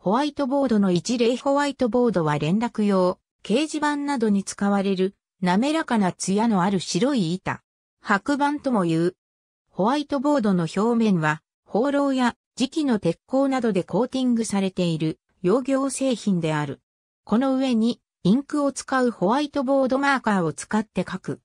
ホワイトボードの一例ホワイトボードは連絡用、掲示板などに使われる、滑らかな艶のある白い板。白板とも言う。ホワイトボードの表面は、放浪や磁器の鉄鋼などでコーティングされている溶業製品である。この上にインクを使うホワイトボードマーカーを使って書く。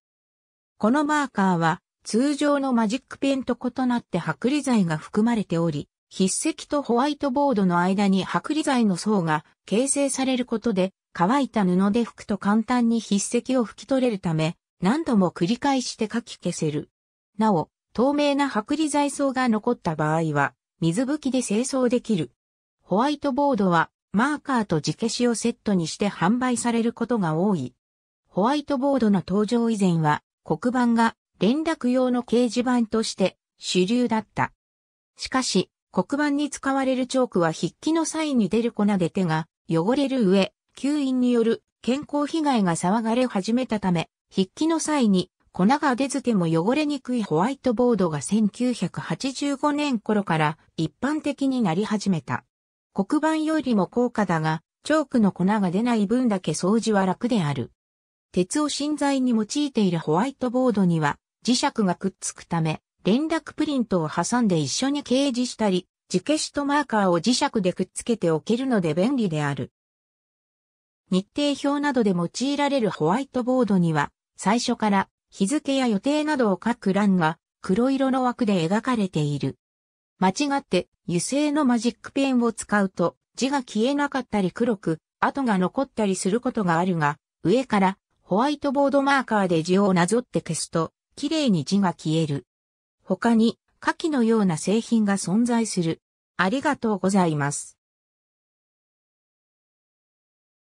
このマーカーは通常のマジックペンと異なって剥離剤が含まれており、筆跡とホワイトボードの間に剥離剤の層が形成されることで、乾いた布で拭くと簡単に筆跡を拭き取れるため、何度も繰り返して書き消せる。なお、透明な剥離剤層が残った場合は、水拭きで清掃できる。ホワイトボードは、マーカーと字消しをセットにして販売されることが多い。ホワイトボードの登場以前は、黒板が連絡用の掲示板として主流だった。しかし、黒板に使われるチョークは筆記の際に出る粉で手が汚れる上、吸引による健康被害が騒がれ始めたため、筆記の際に粉が出ずても汚れにくいホワイトボードが1985年頃から一般的になり始めた。黒板よりも高価だが、チョークの粉が出ない分だけ掃除は楽である。鉄を芯材に用いているホワイトボードには磁石がくっつくため、連絡プリントを挟んで一緒に掲示したり、磁消しとマーカーを磁石でくっつけておけるので便利である。日程表などで用いられるホワイトボードには、最初から日付や予定などを書く欄が黒色の枠で描かれている。間違って油性のマジックペンを使うと字が消えなかったり黒く跡が残ったりすることがあるが、上からホワイトボードマーカーで字をなぞって消すと綺麗に字が消える。他に、下記のような製品が存在する。ありがとうございます。